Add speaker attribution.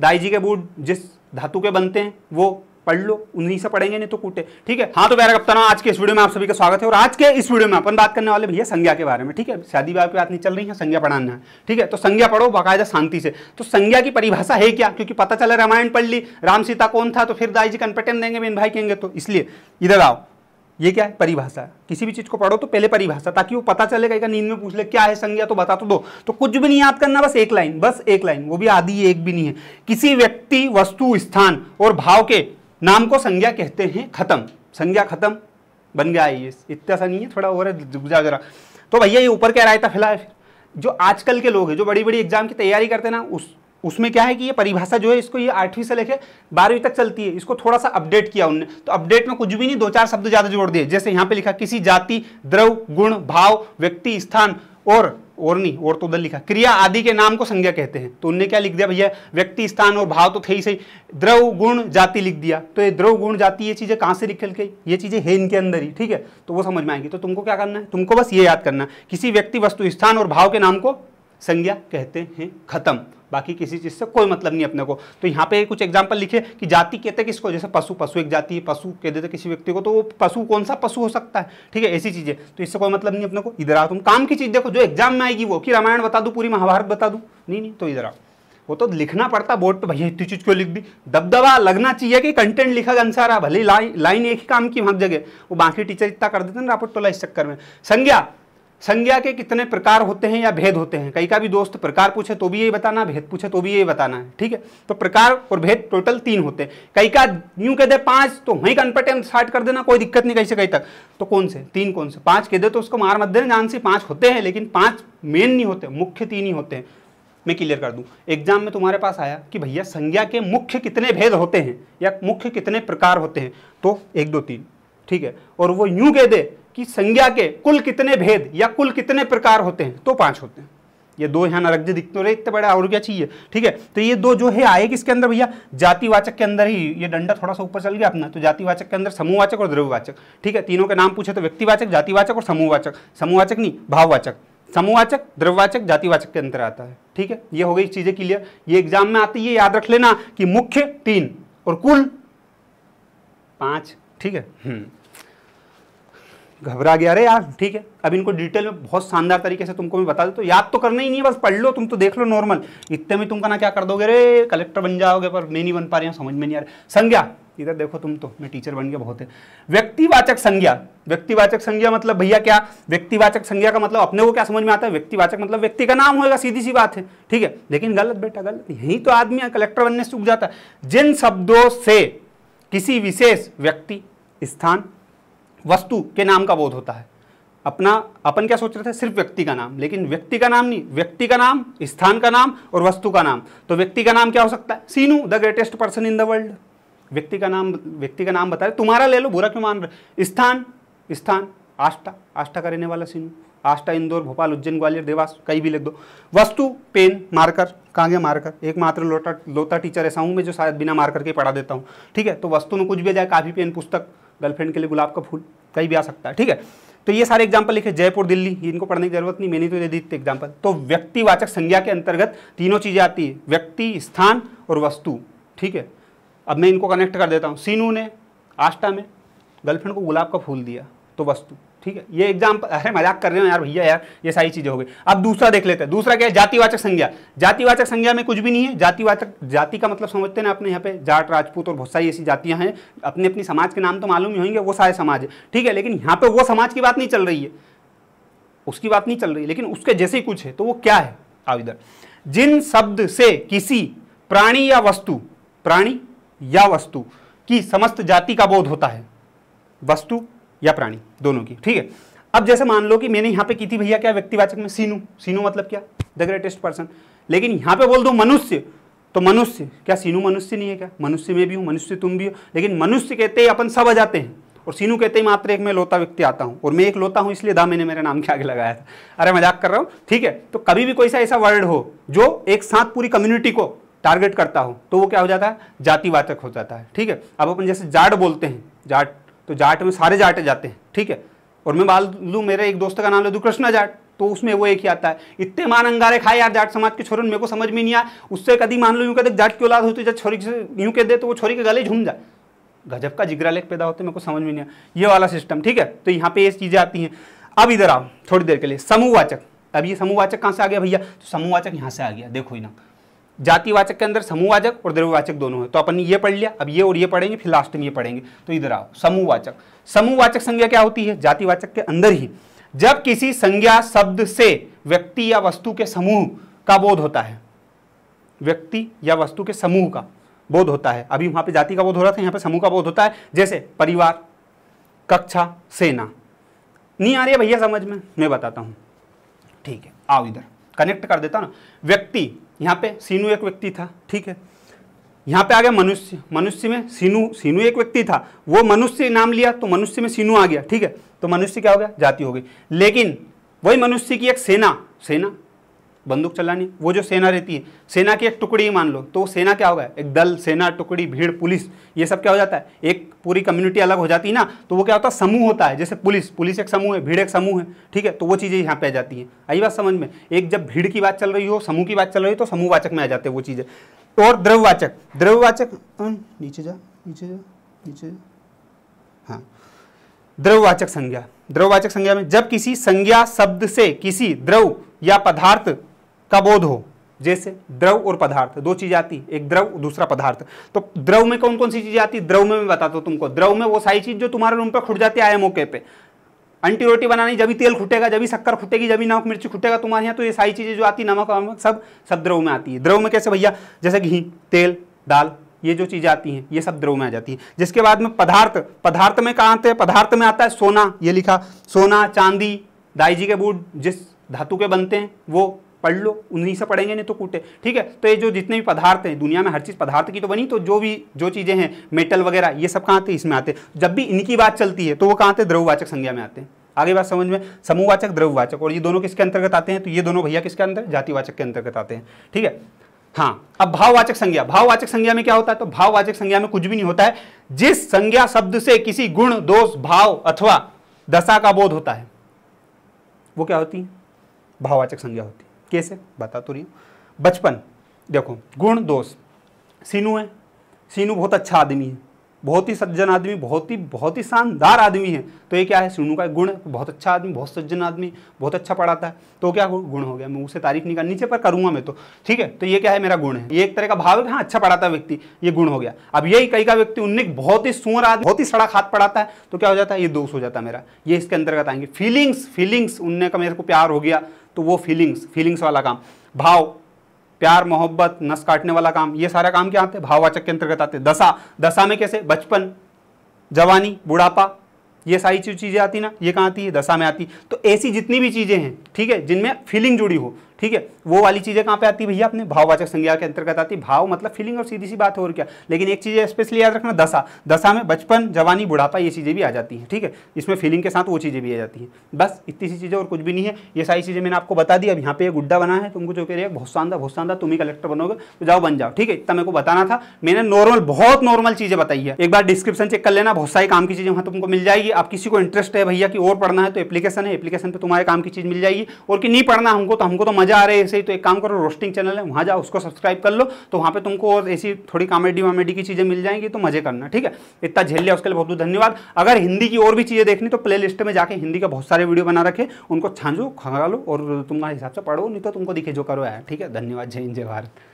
Speaker 1: दाईजी के बूट जिस धातु के बनते हैं वो पढ़ लो उन्हीं से पढ़ेंगे नहीं तो कूटे ठीक है हाँ तो प्यारा कप्ताना आज के इस वीडियो में आप सभी का स्वागत है और आज के इस वीडियो में अपन बात करने वाले भैया संज्ञा के बारे में ठीक है शादी विवाह की बात नहीं चल रही है संज्ञा पढ़ाना है ठीक है तो संज्ञा पढ़ो बाकायदा शांति से तो संज्ञा की परिभाषा है क्या क्योंकि पता चला रामायण पढ़ ली राम सीता कौन था तो फिर दाई जी कन्पेटन देंगे बिन भाई कहेंगे तो इसलिए इधर आओ ये क्या है परिभाषा किसी भी चीज़ को पढ़ो तो पहले परिभाषा ताकि वो पता चलेगा कि नींद में पूछ ले क्या है संज्ञा तो बता तो दो तो कुछ भी नहीं याद करना बस एक लाइन बस एक लाइन वो भी आधी एक भी नहीं है किसी व्यक्ति वस्तु स्थान और भाव के नाम को संज्ञा कहते हैं खत्म संज्ञा खत्म बन गया ये इतना सा नहीं है थोड़ा और जुगजा जरा तो भैया ये ऊपर क्या रायता फैला है जो आजकल के लोग हैं जो बड़ी बड़ी एग्जाम की तैयारी करते हैं ना उस उसमें क्या है कि ये परिभाषा जो है इसको ये आठवीं से लेके बारहवीं तक चलती है इसको थोड़ा सा अपडेट किया उनने तो अपडेट में कुछ भी नहीं दो चार शब्द ज्यादा जोड़ दिए जैसे यहाँ पे लिखा किसी जाति द्रव गुण भाव व्यक्ति स्थान और और नहीं और तो उधर लिखा क्रिया आदि के नाम को संज्ञा कहते हैं तो उनने क्या लिख दिया भैया व्यक्ति स्थान और भाव तो थे ही सही द्रव गुण जाति लिख दिया तो ये द्रव गुण जाति ये चीज़ें कहां से निकल गई ये चीज़ें है इनके अंदर ही ठीक है तो वो समझ में आएगी तो तुमको क्या करना है तुमको बस ये याद करना किसी व्यक्ति वस्तु स्थान और भाव के नाम को संज्ञा कहते हैं खत्म बाकी किसी चीज़ से कोई मतलब नहीं अपने को तो यहाँ पे कुछ एग्जाम्पल लिखे कि जाति कहते हैं किसको जैसे पशु पशु एक जाति है पशु कह देते किसी व्यक्ति को तो वो पशु कौन सा पशु हो सकता है ठीक है ऐसी चीज़ें तो इससे कोई मतलब नहीं अपने को इधर आओ तुम काम की चीज़ देखो जो एग्जाम में आएगी वो कि रामायण बता दूँ पूरी महाभारत बता दूँ नहीं नहीं तो इधर आओ वो तो लिखना पड़ता बोर्ड पर भैया इतनी चीज़ क्यों लिख दी दबदबा लगना चाहिए कि कंटेंट लिखा आ भले लाइन लाइन एक ही काम की वहाँ जगह वो बाकी टीचर इतना कर देते ना रापोर्ट तो इस चक्कर में संज्ञा संज्ञा के कितने प्रकार होते हैं या भेद होते हैं कई का भी दोस्त प्रकार पूछे तो भी यही बताना भेद पूछे तो भी यही बताना है ठीक है तो प्रकार और भेद टोटल तीन होते हैं कई का यूं कह दे पांच तो वहीं का अनपटे स्टार्ट कर देना कोई दिक्कत नहीं कहीं से कहीं तक तो कौन से तीन कौन से पांच कह दे तो उसको मार मत देना जान से पांच होते हैं लेकिन पांच मेन नहीं होते मुख्य तीन ही होते हैं मैं क्लियर कर दूं एग्जाम में तुम्हारे पास आया कि भैया संज्ञा के मुख्य कितने भेद होते हैं या मुख्य कितने प्रकार होते हैं तो एक दो तीन ठीक है और वो यूं कह दे कि संज्ञा के कुल कितने भेद या कुल कितने प्रकार होते हैं तो पांच होते हैं ये दो यहां न रख दे दिखते रहे इतने बड़े और क्या चाहिए ठीक है तो ये दो जो है आए किसके अंदर भैया जातिवाचक के अंदर ही ये डंडा थोड़ा सा ऊपर चल गया अपना तो जातिवाचक के अंदर समूहवाचक और द्रव्यवाचक ठीक है तीनों के नाम पूछे तो व्यक्तिवाचक जातिवाचक और समूहवाचक समूहवाचक नहीं भाववाचक समूहवाचक द्रव्यवाचक जातिवाचक के अंदर आता है ठीक है ये हो गई चीज़ें क्लियर ये एग्जाम में आती है याद रख लेना कि मुख्य तीन और कुल पांच ठीक है हम्म। घबरा गया अरे यार ठीक है अब इनको डिटेल में बहुत शानदार तरीके से तुमको मैं बता दे तो याद तो करना ही नहीं है बस पढ़ लो तुम तो देख लो नॉर्मल इतने में तुमका ना क्या कर दोगे अरे कलेक्टर बन जाओगे पर मैं नहीं बन पा रही हूँ समझ में नहीं आ रहा संज्ञा इधर देखो तुम तो मैं टीचर बन गया बहुत है व्यक्तिवाचक संज्ञा व्यक्तिवाचक संज्ञा मतलब भैया क्या व्यक्तिवाचक संज्ञा का मतलब अपने को क्या समझ में आता है व्यक्तिवाचक मतलब व्यक्ति का नाम होगा सीधी सी बात है ठीक है लेकिन गलत बेटा गलत यही तो आदमी कलेक्टर बनने से उग जाता है जिन शब्दों से किसी विशेष व्यक्ति स्थान वस्तु के नाम का बोध होता है अपना अपन क्या सोच रहे थे सिर्फ व्यक्ति का नाम लेकिन व्यक्ति का नाम नहीं व्यक्ति का नाम स्थान का नाम और वस्तु का नाम तो व्यक्ति का नाम क्या हो सकता है सीनू the greatest person in the world व्यक्ति का नाम व्यक्ति का नाम बता रहे तुम्हारा ले लो बुरा क्यों मान रहे स्थान स्थान आष्टा आष्टा का रहने वाला सीनू आष्टा इंदौर भोपाल उज्जैन ग्वालियर देवास कहीं भी लिख दो वस्तु पेन मार्कर कहाँ गया मार्कर एकमात्र लोटा लोता टीचर ऐसा हूँ मैं जो शायद बिना मार्कर के पढ़ा देता हूँ ठीक है तो वस्तु में कुछ भी जाए काफी पेन पुस्तक गर्लफ्रेंड के लिए गुलाब का फूल कहीं भी आ सकता है ठीक है तो ये सारे एग्जाम्पल लिखे जयपुर दिल्ली इनको पढ़ने की जरूरत नहीं मैंने तो दे दी थी एग्जाम्पल तो व्यक्तिवाचक संज्ञा के अंतर्गत तीनों चीज़ें आती है व्यक्ति स्थान और वस्तु ठीक है अब मैं इनको कनेक्ट कर देता हूँ सीनू ने आष्टा में गर्लफ्रेंड को गुलाब का फूल दिया तो वस्तु ठीक है ये एग्जाम अरे मजाक कर रहे हो यार भैया यार ये सारी चीज़ें हो गई अब दूसरा देख लेते हैं दूसरा क्या है जातिवाचक संज्ञा जातिवाचक संज्ञा में कुछ भी नहीं है जातिवाचक जाति का मतलब समझते हैं ना अपने यहाँ पे जाट राजपूत और बहुत सारी ऐसी जातियां हैं अपने अपनी समाज के नाम तो मालूम ही होंगे वो सारे समाज है ठीक है लेकिन यहाँ पर वो समाज की बात नहीं चल रही है उसकी बात नहीं चल रही लेकिन उसके जैसे ही कुछ है तो वो क्या है आओ इधर जिन शब्द से किसी प्राणी या वस्तु प्राणी या वस्तु की समस्त जाति का बोध होता है वस्तु या प्राणी दोनों की ठीक है अब जैसे मान लो कि मैंने यहां पे की थी भैया क्या व्यक्तिवाचक में सीनू सीनू मतलब क्या द ग्रेटेस्ट पर्सन लेकिन यहां पे बोल दो मनुष्य तो मनुष्य क्या सीनू मनुष्य नहीं है क्या मनुष्य में भी हूं मनुष्य तुम भी हो लेकिन मनुष्य कहते ही अपन सब आ जाते हैं और सीनू कहते ही मात्र एक मैं लोता व्यक्ति आता हूँ और मैं एक लोता हूँ इसलिए दा मैंने मेरे नाम के आगे लगाया था अरे मजाक कर रहा हूं ठीक है तो कभी भी कोई सा ऐसा वर्ड हो जो एक साथ पूरी कम्युनिटी को टारगेट करता हो तो वो क्या हो जाता है जातिवाचक हो जाता है ठीक है अब अपन जैसे जाट बोलते हैं जाट तो जाट में सारे जाटे जाते हैं ठीक है और मैं बाल लूँ मेरे एक दोस्त का नाम ले दूँ कृष्णा जाट तो उसमें वो एक ही आता है इतने मान अंगारे खाए यार जाट समाज के छोरे मेरे को समझ में नहीं आया उससे कभी मान लो यूँ कहते जाट की औलाद होती जब छोरी से यूँ कह दे तो वो छोरी के गले झूम जाए गजब का जिगरा लेख पैदा होते मेरे को समझ में नहीं आया ये वाला सिस्टम ठीक है तो यहाँ पे ये चीज़ें आती हैं अब इधर आओ थोड़ी देर के लिए समूहवाचक अब ये समूहवाचक कहाँ से आ गया भैया तो समूहवाचक यहाँ से आ गया देखो ही ना जातिवाचक के अंदर समूहवाचक और द्रव्यवाचक दोनों है तो अपन ये पढ़ लिया अब ये और ये पढ़ेंगे फिर लास्ट में ये पढ़ेंगे तो इधर आओ समूहवाचक समूहवाचक संज्ञा क्या होती है जातिवाचक के अंदर ही जब किसी संज्ञा शब्द से व्यक्ति या वस्तु के समूह का बोध होता है व्यक्ति या वस्तु के समूह का बोध होता है अभी वहां पर जाति का बोध हो रहा था यहाँ पर समूह का बोध होता है जैसे परिवार कक्षा सेना नहीं आ रही भैया समझ में मैं बताता हूँ ठीक है आओ इधर कनेक्ट कर देता ना व्यक्ति यहाँ पे सीनू एक व्यक्ति था ठीक है यहाँ पे आ गया मनुष्य मनुष्य में सीनू सीनू एक व्यक्ति था वो मनुष्य नाम लिया तो मनुष्य में सीनू आ गया ठीक है तो मनुष्य क्या हो गया जाति हो गई लेकिन वही मनुष्य की एक सेना सेना बंदूक चलानी वो जो सेना रहती है सेना की एक टुकड़ी मान लो तो सेना क्या होगा एक दल सेना टुकड़ी भीड़ पुलिस ये सब क्या हो जाता है एक पूरी कम्युनिटी अलग हो जाती है ना तो वो क्या होता है समूह होता है जैसे पुलिस पुलिस एक समूह है भीड़ एक समूह है ठीक है तो वो चीज़ें यहाँ पे आ जाती हैं आई बात समझ में एक जब भीड़ की बात चल रही हो समूह की बात चल रही हो तो समूहवाचक में आ जाते हैं वो चीज़ें और द्रव्यवाचक द्रव्यवाचक नीचे जा नीचे जा नीचे हाँ द्रववाचक संज्ञा द्रववाचक संज्ञा में जब किसी संज्ञा शब्द से किसी द्रव या पदार्थ का बोध हो जैसे द्रव और पदार्थ दो चीज आती एक द्रव दूसरा पदार्थ तो द्रव में कौन कौन सी चीज आती द्रव में मैं बताता हूं तुमको द्रव में वो सारी चीज जो तुम्हारे रूम पे खुट जाती है आए मौके पे अंटी रोटी बनानी जब भी तेल खुटेगा जब भी शक्कर खुटेगी जब भी नमक मिर्ची खुटेगा तुम्हारे यहाँ तो ये सारी चीज़ें जो आती नमक वमक सब सब द्रव में आती है द्रव में कैसे भैया जैसे घी तेल दाल ये जो चीज़ें आती हैं ये सब द्रव में आ जाती है जिसके बाद में पदार्थ पदार्थ में कहाँ आते हैं पदार्थ में आता है सोना ये लिखा सोना चांदी दाई जी के बूट जिस धातु के बनते हैं वो पढ़ लो उन्हीं से पढ़ेंगे नहीं तो कूटे ठीक है तो ये जो जितने भी पदार्थ हैं दुनिया में हर चीज़ पदार्थ की तो बनी तो जो भी जो चीज़ें हैं मेटल वगैरह ये सब कहाँ आते इसमें आते हैं जब भी इनकी बात चलती है तो वो कहाँ आते द्रववाचक संज्ञा में आते हैं आगे बात समझ में समूहवाचक द्रववाचक और ये दोनों किसके अंतर्गत आते हैं तो ये दोनों भैया किसके अंदर जातिवाचक के अंतर्गत आते हैं ठीक है हाँ अब भाववाचक संज्ञा भाववाचक संज्ञा में क्या होता है तो भाववाचक संज्ञा में कुछ भी नहीं होता है जिस संज्ञा शब्द से किसी गुण दोष भाव अथवा दशा का बोध होता है वो क्या होती है भाववाचक संज्ञा होती है कैसे बता तो रही बचपन देखो गुण दोष सीनू है सीनू बहुत अच्छा आदमी है बहुत ही सज्जन आदमी बहुत ही बहुत ही शानदार आदमी है तो ये क्या है सुनू का गुण बहुत अच्छा आदमी बहुत सज्जन आदमी बहुत अच्छा पढ़ाता है तो क्या गुण हो गया मैं उसे तारीफ नहीं कर नीचे पर करूंगा मैं तो ठीक है तो ये क्या है मेरा गुण है ये एक तरह का भाव है हाँ अच्छा पढ़ाता है व्यक्ति ये गुण हो गया अब यही कई का व्यक्ति उन्निक बहुत ही सुअर आदमी बहुत ही सड़क हाथ पढ़ाता है तो क्या हो जाता है ये दोष हो जाता है मेरा ये इसके अंतर्गत आएंगे फीलिंग्स फीलिंग्स उनने का मेरे को प्यार हो गया तो वो फीलिंग्स फीलिंग्स वाला काम भाव प्यार मोहब्बत नस काटने वाला काम ये सारा काम क्या आते हैं भाववाचक के अंतर्गत आते हैं दशा दशा में कैसे बचपन जवानी बुढ़ापा ये सारी चीज़ें आती ना ये कहाँ आती है दशा में आती तो ऐसी जितनी भी चीज़ें हैं ठीक है जिनमें फीलिंग जुड़ी हो ठीक है वो वाली चीज़ें कहां पे आती है भैया अपने भाववाचक संज्ञा के अंतर्गत आती भाव मतलब फीलिंग और सीधी सी बात है और क्या लेकिन एक चीज़ स्पेशली याद रखना दशा दशा में बचपन जवानी बुढ़ापा ये चीज़ें भी आ जाती हैं ठीक है इसमें फीलिंग के साथ वो चीज़ें भी आ जाती हैं बस इतनी सी चीज़ें और कुछ भी नहीं है ये सारी चीज़ें मैंने आपको बता दी अब यहाँ पे गुड्डा बना है तुमको जो कह रही है बहुत शानदार बहुत शानदार तुम ही कलेक्टर बनोगे तो जाओ बन जाओ ठीक है इतना मेरे को बताना था मैंने नॉर्मल बहुत नॉर्मल चीज़ें बताई है एक बार डिस्क्रिप्शन चेक कर लेना बहुत सारी काम की चीज़ें वहां तुमको मिल जाएगी आप किसी को इंटरेस्ट है भैया की और पढ़ना है तो एप्लीकेशन है एप्लीकेशन पर तुम्हारे काम की चीज़ मिल जाएगी और कि नहीं पढ़ना हमको तो हमको तो मजा मजा आ रहा है ऐसे ही तो एक काम करो रोस्टिंग चैनल है वहाँ जाओ उसको सब्सक्राइब कर लो तो वहाँ पर तुमको और ऐसी थोड़ी कॉमेडी वामेडी की चीज़ें मिल जाएंगी तो मजे करना ठीक है इतना झेल लिया उसके लिए बहुत बहुत धन्यवाद अगर हिंदी की और भी चीज़ें देखनी तो प्ले लिस्ट में जाकर हिंदी का बहुत सारे वीडियो बना रखे उनको छाँझो खा लो और तुम्हारे हिसाब से पढ़ो नहीं तो तुमको दिखे जो करो है ठीक है धन्यवाद जय हिंद जय भारत